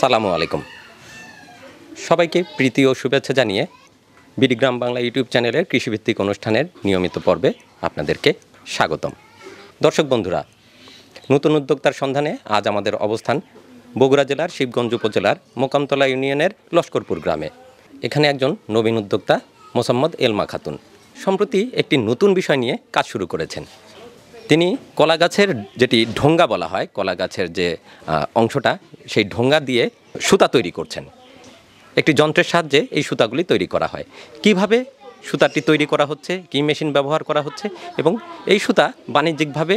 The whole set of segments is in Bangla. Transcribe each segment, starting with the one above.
আসসালামু আলাইকুম সবাইকে প্রীতি ও শুভেচ্ছা জানিয়ে বিডিগ্রাম বাংলা ইউটিউব চ্যানেলের কৃষিভিত্তিক অনুষ্ঠানের নিয়মিত পর্বে আপনাদেরকে স্বাগতম দর্শক বন্ধুরা নতুন উদ্যোক্তার সন্ধানে আজ আমাদের অবস্থান বগুড়া জেলার শিবগঞ্জ উপজেলার মোকামতলা ইউনিয়নের লস্করপুর গ্রামে এখানে একজন নবীন উদ্যোক্তা মোসাম্মদ এলমা খাতুন সম্প্রতি একটি নতুন বিষয় নিয়ে কাজ শুরু করেছেন তিনি কলা গাছের যেটি ঢোঙ্গা বলা হয় কলা গাছের যে অংশটা সেই ঢোঙ্গা দিয়ে সুতা তৈরি করছেন একটি যন্ত্রের সাহায্যে এই সুতাগুলি তৈরি করা হয় কিভাবে সুতাটি তৈরি করা হচ্ছে কি মেশিন ব্যবহার করা হচ্ছে এবং এই সুতা বাণিজ্যিকভাবে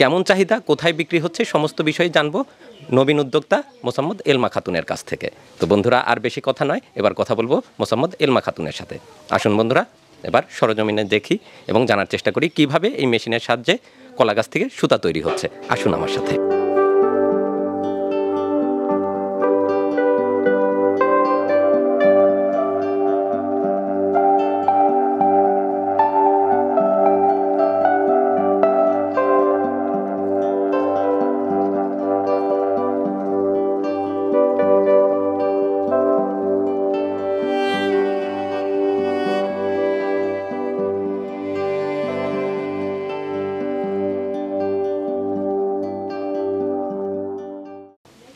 কেমন চাহিদা কোথায় বিক্রি হচ্ছে সমস্ত বিষয়ে জানবো নবীন উদ্যোক্তা মোসাম্মদ এলমা খাতুনের কাছ থেকে তো বন্ধুরা আর বেশি কথা নয় এবার কথা বলবো মোসাম্মদ এলমা খাতুনের সাথে আসুন বন্ধুরা এবার সরজমিনে দেখি এবং জানার চেষ্টা করি কিভাবে এই মেশিনের সাহায্যে কলা গাছ থেকে সুতা তৈরি হচ্ছে আসুন আমার সাথে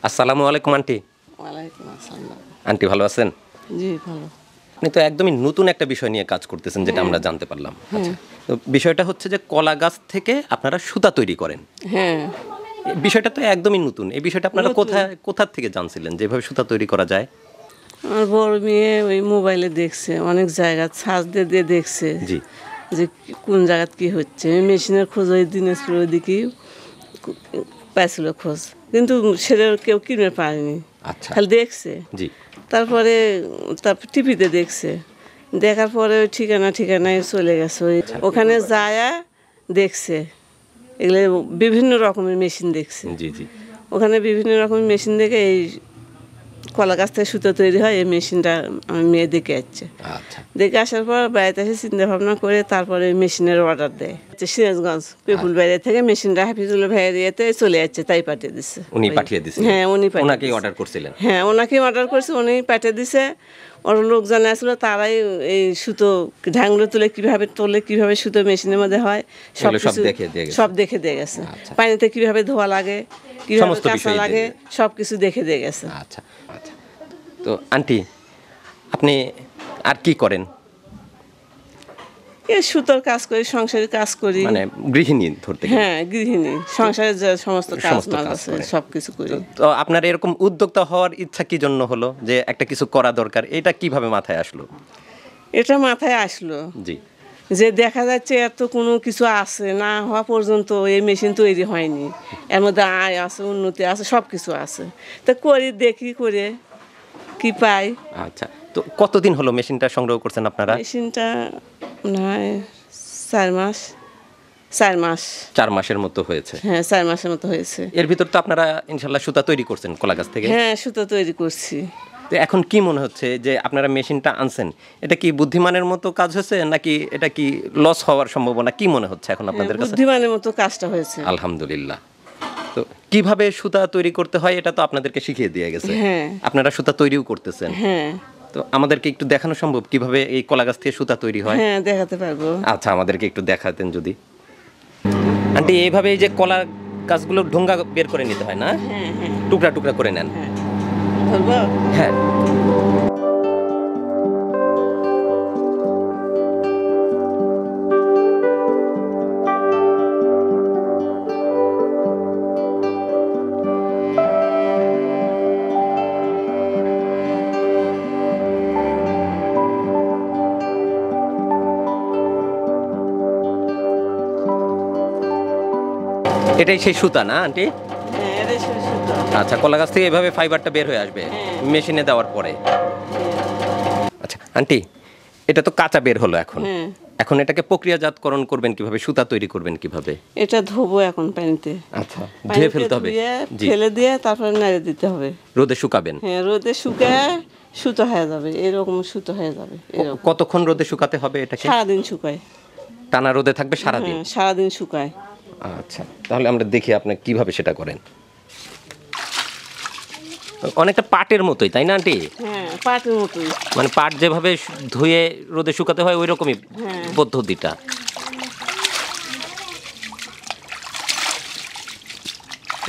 আসসালামু আলাইকুম আন্টি আন্টি ভালো আছেন জি ভালো আপনি তো একদমই নতুন একটা বিষয় নিয়ে কাজ করতেছেন যেটা হ্যাঁ। আমরা জানতে পারলাম হ্যাঁ। আচ্ছা তো বিষয়টা হচ্ছে যে কলা গাছ থেকে আপনারা সুতা তৈরি করেন হ্যাঁ বিষয়টা তো একদমই নতুন এই বিষয়টা আপনারা কোথায় কোথা থেকে জানছিলেন যেভাবে সুতা তৈরি করা যায় আমার বড় মেয়ে ওই মোবাইলে দেখছে অনেক জায়গা সাজ দিয়ে দিয়ে দেখছে জি যে কোন জায়গাত কি হচ্ছে মেশিনের খোঁজ ওই দিনাজপুর ওইদিকেই পাইছিল খোঁজ কিন্তু সেটা কেউ কিনে পায়নি আচ্ছা। খালি দেখছে জি তারপরে তারপর টিভিতে দেখছে দেখার পরে ওই ঠিকানা ঠিকানায় চলে গেছে ওই আচ্ছা। ওখানে যায়া দেখছে এগুলো বিভিন্ন রকমের মেশিন দেখছে ওখানে বিভিন্ন রকমের মেশিন দেখে এই কলা গাছ থেকে সুতো তৈরি হয় এই মেশিনটা আমি মেয়ে দেখে যাচ্ছে আচ্ছা। দেখে আসার পর বাড়িতে এসে চিন্তা ভাবনা করে তারপরে মেশিনের অর্ডার দেয় সিরাজগঞ্জ পেপুল আচ্ছা। বাইরে থেকে মেশিনটা হাফিজুল ভাইয়ের ইয়েতে চলে যাচ্ছে তাই পাঠিয়ে দিছে উনি পাঠিয়ে দিছে হ্যাঁ উনি ওনাকেই অর্ডার করছিলেন হ্যাঁ ওনাকেই অর্ডার করছে উনি পাঠিয়ে দিছে ওর লোকজন আসলো তারাই এই সুতো ঢাংগুলো তুলে কিভাবে তোলে কিভাবে সুতো মেশিনের মধ্যে হয় সব দেখে সব দেখে দিয়ে গেছে আচ্ছা। পানিতে কিভাবে ধোয়া লাগে কিভাবে কাঁচা লাগে সব কিছু দেখে দিয়ে গেছে আচ্ছা তো আন্টি আপনি আর কি করেন এ সুতোর কাজ করি সংসারের কাজ করি মানে গৃহিণী ধরতে হ্যাঁ গৃহিণী সংসারের যে সমস্ত কাজ আছে সব কিছু করি তো আপনার এরকম উদ্যোক্তা হওয়ার ইচ্ছা কি জন্য হলো যে একটা কিছু করা দরকার এটা কিভাবে মাথায় আসলো এটা মাথায় আসলো জি যে দেখা যাচ্ছে এত কোনো কিছু আছে না হওয়া পর্যন্ত এই মেশিন তৈরি হয়নি এর মধ্যে আয় আছে উন্নতি আছে সব কিছু আছে তো করি দেখি করে কি পাই আচ্ছা তো কতদিন হলো মেশিনটা সংগ্রহ করছেন আপনারা মেশিনটা চার মাস চার মাস চার মাসের মতো হয়েছে হ্যাঁ চার মাসের মতো হয়েছে এর ভিতর তো আপনারা ইনশাল্লাহ সুতা তৈরি করছেন কলা গাছ থেকে হ্যাঁ সুতা তৈরি করছি তো এখন কি মনে হচ্ছে যে আপনারা মেশিনটা আনছেন এটা কি বুদ্ধিমানের মতো কাজ হয়েছে নাকি এটা কি লস হওয়ার সম্ভাবনা কি মনে হচ্ছে এখন আপনাদের হ্যাঁ, কাছে বুদ্ধিমানের মতো কাজটা হয়েছে আলহামদুলিল্লাহ কিভাবে সুতা তৈরি করতে হয় এটা তো আপনাদেরকে শিখিয়ে দিয়ে গেছে হ্যাঁ। আপনারা সুতা তৈরিও করতেছেন হ্যাঁ। তো আমাদেরকে একটু দেখানো সম্ভব কিভাবে এই কলা গাছ থেকে সুতা তৈরি হয় হ্যাঁ দেখাতে পারবো আচ্ছা আমাদেরকে একটু দেখাতেন যদি আন্টি এইভাবে এই যে কলা গাছগুলো ঢোঙ্গা বের করে নিতে হয় না হ্যাঁ, টুকরা টুকরা করে নেন হ্যাঁ এটাই সেই সুতা না আন্টি হ্যাঁ, আচ্ছা কলা গাছ থেকে এভাবে ফাইবারটা বের হয়ে আসবে হ্যাঁ। মেশিনে দেওয়ার পরে হ্যাঁ। আচ্ছা আন্টি এটা তো কাঁচা বের হলো এখন এখন এটাকে প্রক্রিয়াজাতকরণ করবেন কিভাবে সুতা তৈরি করবেন কিভাবে এটা ধোবো এখন পানিতে আচ্ছা ধুয়ে ফেলতে হবে ফেলে দিয়ে তারপরে নেড়ে দিতে হবে রোদে শুকাবেন হ্যাঁ রোদে শুকায় সুতো হয়ে যাবে এরকম সুতো হয়ে যাবে কতক্ষণ রোদে শুকাতে হবে এটাকে সারাদিন শুকায় টানা রোদে থাকবে সারাদিন সারাদিন শুকায় আচ্ছা তাহলে আমরা দেখি আপনি কিভাবে সেটা করেন অনেকটা পাটের মতোই তাই না আন্টি হ্যাঁ পাটের মতোই মানে পাট যেভাবে ধুয়ে রোদে শুকাতে হয় ওই রকমই হ্যাঁ। পদ্ধতিটা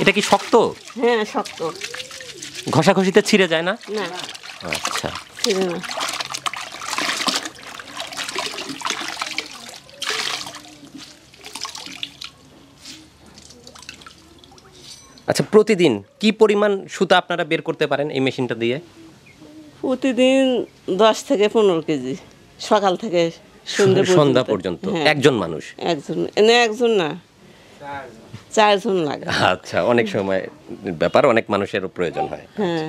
এটা কি শক্ত হ্যাঁ শক্ত ঘষাঘষিতে ছিঁড়ে যায় না আচ্ছা ছিঁড়ে না আচ্ছা প্রতিদিন কি পরিমাণ সুতা আপনারা বের করতে পারেন এই মেশিনটা দিয়ে প্রতিদিন দশ থেকে পনেরো কেজি সকাল থেকে সন্ধ্যা পর্যন্ত হ্যাঁ। একজন মানুষ একজন না একজন না চারজন লাগে আচ্ছা অনেক সময় ব্যাপার অনেক মানুষের প্রয়োজন হয় হ্যাঁ।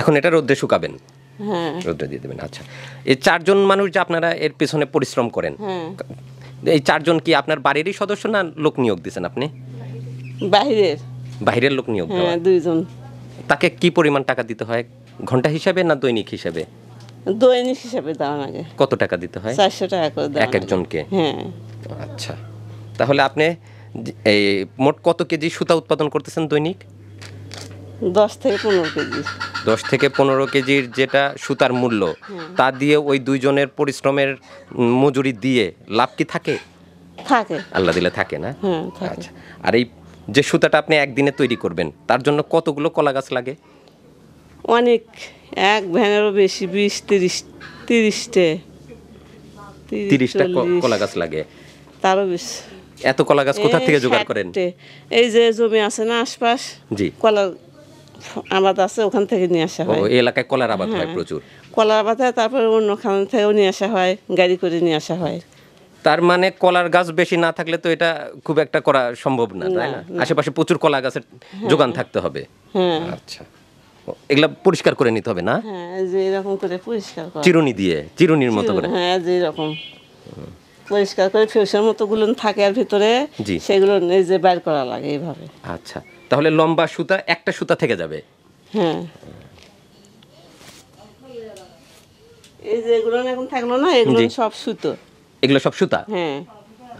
এখন এটা রোদ্রে শুকাবেন হ্যাঁ। রোদ্রে দিয়ে দেবেন আচ্ছা এই চারজন মানুষ যে আপনারা এর পিছনে পরিশ্রম করেন এই চারজন কি আপনার বাড়িরই সদস্য না লোক নিয়োগ দিয়েছেন আপনি বাইরের বাইরের লোক নিয়োগ হ্যাঁ দুইজন তাকে কি পরিমাণ টাকা দিতে হয় ঘন্টা হিসাবে না দৈনিক হিসাবে দৈনিক হিসাবে দেওয়া লাগে কত টাকা দিতে হয় চারশো টাকা করে এক একজনকে হ্যাঁ আচ্ছা তাহলে আপনি এই মোট কত কেজি সুতা উৎপাদন করতেছেন দৈনিক দশ থেকে পনেরো কেজি দশ থেকে পনেরো কেজির যেটা সুতার মূল্য হ্যাঁ। তা দিয়ে ওই দুইজনের পরিশ্রমের মজুরি দিয়ে লাভ কি থাকে থাকে আল্লাহ দিলে থাকে না হ্যাঁ, আচ্ছা আর এই যে সুতাটা আপনি একদিনে তৈরি করবেন তার জন্য কতগুলো কলা গাছ লাগে অনেক এক ভ্যানেরও বেশি বিশ তিরিশ তিরিশটে তিরিশটা কলা গাছ লাগে তারও বেশ এত কলা গাছ কোথা থেকে জোগাড় করেন এই যে জমি আছে না আশপাশ জি কলা আবাদ আছে ওখান থেকে নিয়ে আসা হয় এই এলাকায় কলার আবাদ হয় হ্যাঁ। প্রচুর কলার আবাদ হয় তারপরে অন্যখান থেকেও নিয়ে আসা হয় গাড়ি করে নিয়ে আসা হয় তার মানে কলার গাছ বেশি না থাকলে তো এটা খুব একটা করা সম্ভব না তাই না আশেপাশে প্রচুর কলা গাছের হ্যাঁ। যোগান থাকতে হবে হ্যাঁ। আচ্ছা এগুলা পরিষ্কার করে নিতে হবে না হ্যাঁ, যে এরকম করে পরিষ্কার চিরুনি দিয়ে চিরুনির মতো করে হ্যাঁ যে এরকম পরিষ্কার করে ফিউসের মতো গুলো থাকে আর ভিতরে সেগুলো নিজে বের করা লাগে এইভাবে আচ্ছা তাহলে লম্বা সুতা একটা সুতা থেকে যাবে হ্যাঁ এই যে এগুলো এখন থাকলো না এগুলো সব সুতো এগুলো সব সুতা হ্যাঁ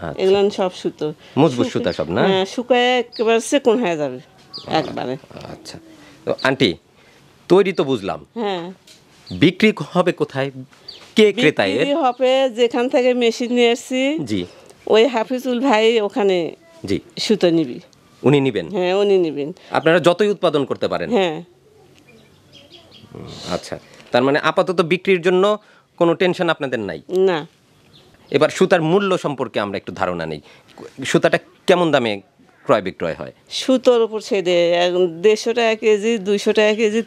আচ্ছা। এগুলো সব সুতো মজবুত সুতা সব না হ্যাঁ শুকায় একবার সেকুন হয়ে যাবে একবারে আচ্ছা তো আন্টি তৈরি তো বুঝলাম হ্যাঁ বিক্রি হবে কোথায় কে ক্রেতা এর হবে যেখান থেকে মেশিন নিয়ে এসেছি জি ওই হাফিজুল ভাই ওখানে জি সুতো নিবি উনি নেবেন হ্যাঁ উনি নেবেন আপনারা যতই উৎপাদন করতে পারেন হ্যাঁ আচ্ছা তার মানে আপাতত বিক্রির জন্য কোনো টেনশন আপনাদের নাই না এবার সুতার মূল্য সম্পর্কে আমরা একটু ধারণা নেই সুতাটা কেমন দামে ক্রয় বিক্রয় হয় সুতোর উপর সে দেড়শো টাকা কেজি দুইশো টাকা কেজি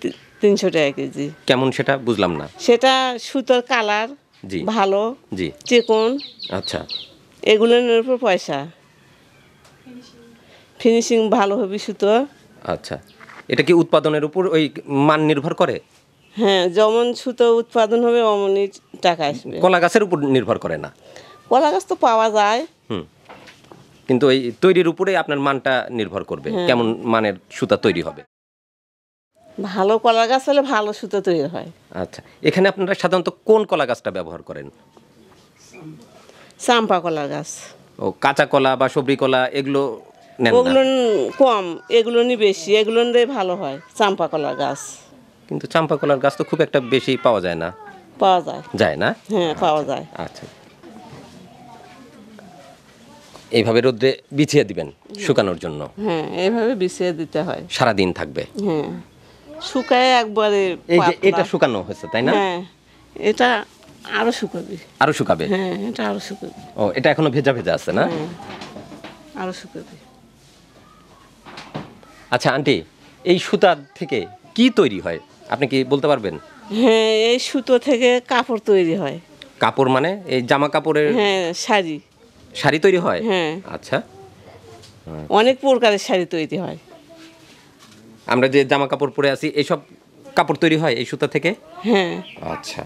তিনশো টাকা কেজি কেমন সেটা বুঝলাম না সেটা সুতোর কালার জি ভালো জি চিকন আচ্ছা এগুলোর উপর পয়সা ফিনিশিং ভালো হবে সুতো আচ্ছা এটা কি উৎপাদনের উপর ওই মান নির্ভর করে হ্যাঁ যেমন সুতো উৎপাদন হবে অমনি টাকা আসবে কলা গাছের উপর নির্ভর করে না কলা গাছ তো পাওয়া যায় কিন্তু এই তৈরির উপরে আপনার মানটা নির্ভর করবে হ্যাঁ। কেমন মানের সুতা তৈরি হবে ভালো কলা গাছ হলে ভালো সুতা তৈরি হয় আচ্ছা এখানে আপনারা সাধারণত কোন কলা গাছটা ব্যবহার করেন চাম্পা কলা গাছ ও কাঁচা কলা বা সবরি কলা এগুলো ওগুলো কম এগুলো বেশি এগুলো ভালো হয় চাম্পা কলার গাছ কিন্তু চাম্পা কলার গাছ তো খুব একটা বেশি পাওয়া যায় না পাওয়া যায় যায় না হ্যাঁ পাওয়া আচ্ছা, যায় আচ্ছা এইভাবে রোদ্রে বিছিয়ে দিবেন শুকানোর জন্য হ্যাঁ এইভাবে বিছিয়ে দিতে হয় সারা দিন থাকবে হ্যাঁ শুকায় একবারে এই যে এটা শুকানো হয়েছে তাই না হ্যাঁ এটা আরো শুকাবে আরো শুকাবে হ্যাঁ এটা আরো শুকাবে ও এটা এখনো ভেজা ভেজা আছে না হ্যাঁ, আরো শুকাবে আচ্ছা আন্টি এই সুতা থেকে কি তৈরি হয় আপনি কি বলতে পারবেন হ্যাঁ এই সুতো থেকে কাপড় তৈরি হয় কাপড় মানে এই জামা কাপড়ের হ্যাঁ শাড়ি শাড়ি তৈরি হয় হ্যাঁ। আচ্ছা অনেক প্রকারের শাড়ি তৈরি হয় আমরা যে জামা কাপড় পরে আছি এইসব কাপড় তৈরি হয় এই সুতা থেকে হ্যাঁ আচ্ছা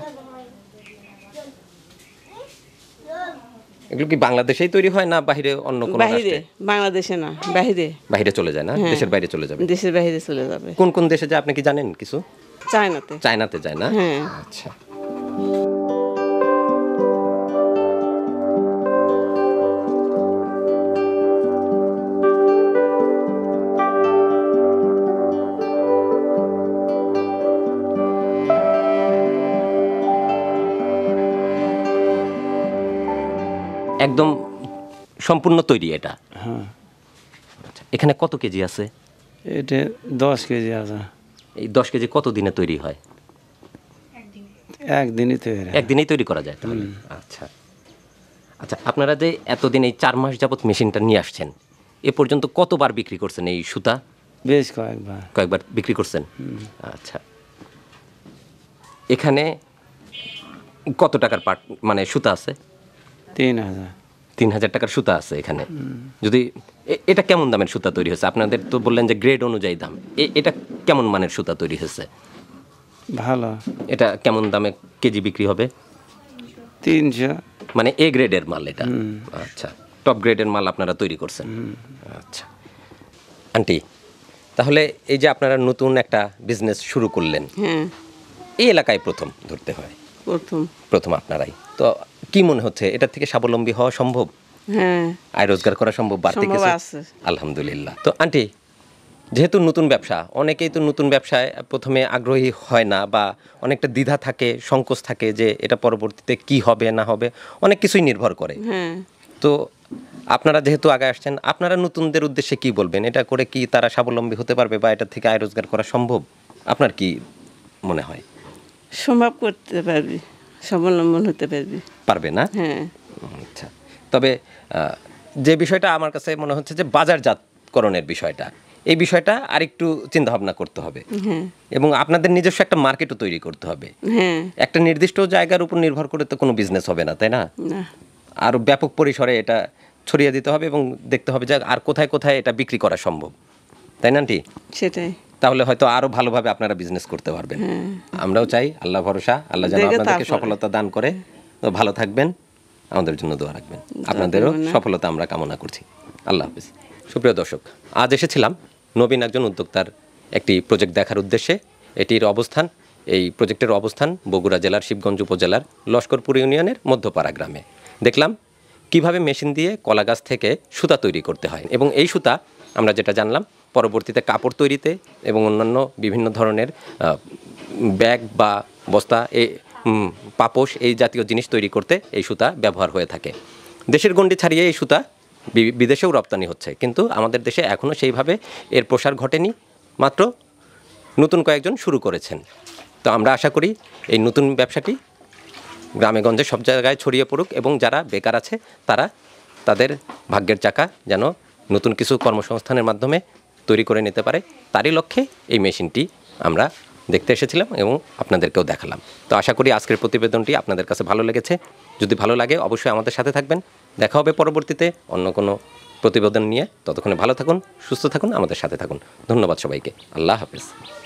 এগুলো কি বাংলাদেশেই তৈরি হয় না বাইরে অন্য কোনো বাহিরে বাংলাদেশে না বাহিরে বাইরে চলে যায় না হ্যাঁ। দেশের বাইরে চলে যাবে দেশের বাইরে চলে যাবে কোন কোন দেশে যায় আপনি কি জানেন কিছু চায়নাতে চায়নাতে যায় না হ্যাঁ। আচ্ছা একদম সম্পূর্ণ তৈরি এটা হ্যাঁ আচ্ছা, এখানে কত কেজি আছে এটা দশ কেজি আছে এই দশ কেজি কত দিনে তৈরি হয় একদিনই তৈরি একদিনেই তৈরি করা যায় আচ্ছা আচ্ছা আপনারা যে এতদিন এই চার মাস যাবত মেশিনটা নিয়ে আসছেন এ পর্যন্ত কতবার বিক্রি করছেন এই সুতা বেশ কয়েকবার কয়েকবার বিক্রি করছেন আচ্ছা এখানে কত টাকার পাট মানে সুতা আছে তিন হাজার তিন হাজার টাকার সুতা আছে এখানে যদি এটা কেমন দামের সুতা তৈরি হয়েছে আপনাদের তো বললেন যে গ্রেড অনুযায়ী দাম এটা কেমন মানের সুতা তৈরি হয়েছে ভালো এটা কেমন দামে কেজি বিক্রি হবে তিনশো মানে এ গ্রেডের মাল এটা আচ্ছা টপ গ্রেডের মাল আপনারা তৈরি করছেন আচ্ছা আন্টি তাহলে এই যে আপনারা নতুন একটা বিজনেস শুরু করলেন হ্যাঁ। এই এলাকায় প্রথম ধরতে হয় প্রথম প্রথম আপনারাই তো কি মনে হচ্ছে এটা থেকে স্বাবলম্বী হওয়া সম্ভব হ্যাঁ আয় রোজগার করা সম্ভব বাড়তে কিছু আলহামদুলিল্লাহ তো আন্টি যেহেতু নতুন ব্যবসা অনেকেই তো নতুন ব্যবসায় প্রথমে আগ্রহী হয় না বা অনেকটা দ্বিধা থাকে সংকোচ থাকে যে এটা পরবর্তীতে কি হবে না হবে অনেক কিছুই নির্ভর করে হ্যাঁ। তো আপনারা যেহেতু আগে আসছেন আপনারা নতুনদের উদ্দেশ্যে কি বলবেন এটা করে কি তারা স্বাবলম্বী হতে পারবে বা এটা থেকে আয় রোজগার করা সম্ভব আপনার কি মনে হয় সম্ভব করতে পারবে স্বাবলম্বন হতে পারবে পারবে না হ্যাঁ আচ্ছা তবে যে বিষয়টা আমার কাছে মনে হচ্ছে যে বাজারজাতকরণের বিষয়টা এই বিষয়টা আরেকটু চিন্তা ভাবনা করতে হবে হ্যাঁ। এবং আপনাদের নিজস্ব একটা মার্কেটও তৈরি করতে হবে হ্যাঁ। একটা নির্দিষ্ট জায়গার উপর নির্ভর করে তো কোনো বিজনেস হবে না তাই না আরও ব্যাপক পরিসরে এটা ছড়িয়ে দিতে হবে এবং দেখতে হবে যে আর কোথায় কোথায় এটা বিক্রি করা সম্ভব তাই না আন্টি সেটাই তাহলে হয়তো আরো ভালোভাবে আপনারা বিজনেস করতে পারবেন হ্যাঁ। আমরাও চাই আল্লাহ ভরসা আল্লাহ যেন আপনাদেরকে সফলতা দান করে তো ভালো থাকবেন আমাদের জন্য দোয়া রাখবেন আপনাদেরও সফলতা আমরা কামনা করছি আল্লাহ হাফিজ সুপ্রিয় দর্শক আজ এসেছিলাম নবীন একজন উদ্যোক্তার একটি প্রজেক্ট দেখার উদ্দেশ্যে এটির অবস্থান এই প্রজেক্টের অবস্থান বগুড়া জেলার শিবগঞ্জ উপজেলার লস্করপুর ইউনিয়নের মধ্যপাড়া গ্রামে দেখলাম কিভাবে মেশিন দিয়ে কলাগাছ থেকে সুতা তৈরি করতে হয় এবং এই সুতা আমরা যেটা জানলাম পরবর্তীতে কাপড় তৈরিতে এবং অন্যান্য বিভিন্ন ধরনের ব্যাগ বা বস্তা এ পাপোশ এই জাতীয় জিনিস তৈরি করতে এই সুতা ব্যবহার হয়ে থাকে দেশের গণ্ডি ছাড়িয়ে এই সুতা বিদেশেও রপ্তানি হচ্ছে কিন্তু আমাদের দেশে এখনও সেইভাবে এর প্রসার ঘটেনি মাত্র নতুন কয়েকজন শুরু করেছেন তো আমরা আশা করি এই নতুন ব্যবসাটি গ্রামে গঞ্জে সব জায়গায় ছড়িয়ে পড়ুক এবং যারা বেকার আছে তারা তাদের ভাগ্যের চাকা যেন নতুন কিছু কর্মসংস্থানের মাধ্যমে তৈরি করে নিতে পারে তারই লক্ষ্যে এই মেশিনটি আমরা দেখতে এসেছিলাম এবং আপনাদেরকেও দেখালাম তো আশা করি আজকের প্রতিবেদনটি আপনাদের কাছে ভালো লেগেছে যদি ভালো লাগে অবশ্যই আমাদের সাথে থাকবেন দেখা হবে পরবর্তীতে অন্য কোনো প্রতিবেদন নিয়ে ততক্ষণে ভালো থাকুন সুস্থ থাকুন আমাদের সাথে থাকুন ধন্যবাদ সবাইকে আল্লাহ হাফিজ